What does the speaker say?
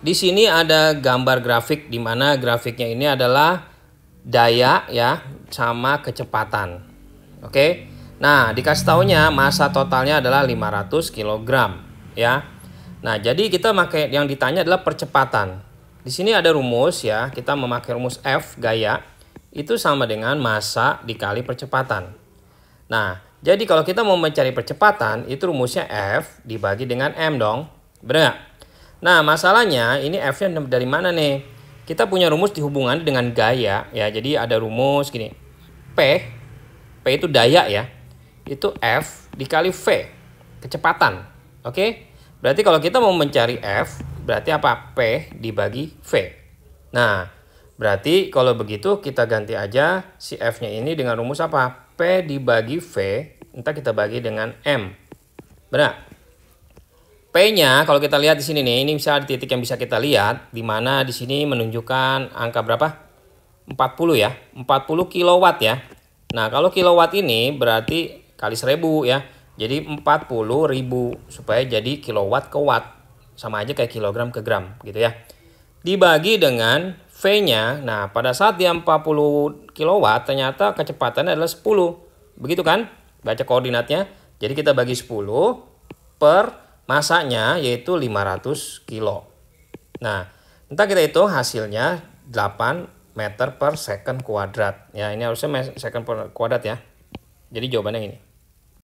Di sini ada gambar grafik di mana grafiknya ini adalah daya ya sama kecepatan. Oke. Nah, dikasih taunya massa totalnya adalah 500 kg ya. Nah, jadi kita pakai yang ditanya adalah percepatan. Di sini ada rumus ya, kita memakai rumus F gaya itu sama dengan massa dikali percepatan. Nah, jadi kalau kita mau mencari percepatan, itu rumusnya F dibagi dengan M dong. Benar Nah, masalahnya ini F-nya dari mana nih? Kita punya rumus dihubungan dengan gaya ya. Jadi ada rumus gini. P P itu daya ya. Itu F dikali V, kecepatan. Oke? Berarti kalau kita mau mencari F, berarti apa? P dibagi V. Nah, berarti kalau begitu kita ganti aja si F-nya ini dengan rumus apa? P dibagi V, entah kita bagi dengan M. Benar? P-nya kalau kita lihat di sini nih, ini bisa di titik yang bisa kita lihat di mana di sini menunjukkan angka berapa? 40 ya. 40 kilowatt ya. Nah, kalau kilowatt ini berarti kali 1000 ya. Jadi 40.000 supaya jadi kilowatt ke watt. Sama aja kayak kilogram ke gram gitu ya. Dibagi dengan V-nya. Nah, pada saat dia 40 kilowatt ternyata kecepatannya adalah 10. Begitu kan? Baca koordinatnya. Jadi kita bagi 10 per masanya yaitu 500 kilo. Nah, entah kita hitung hasilnya 8 meter per second kuadrat. Ya, ini harusnya second per kuadrat ya. Jadi jawabannya ini.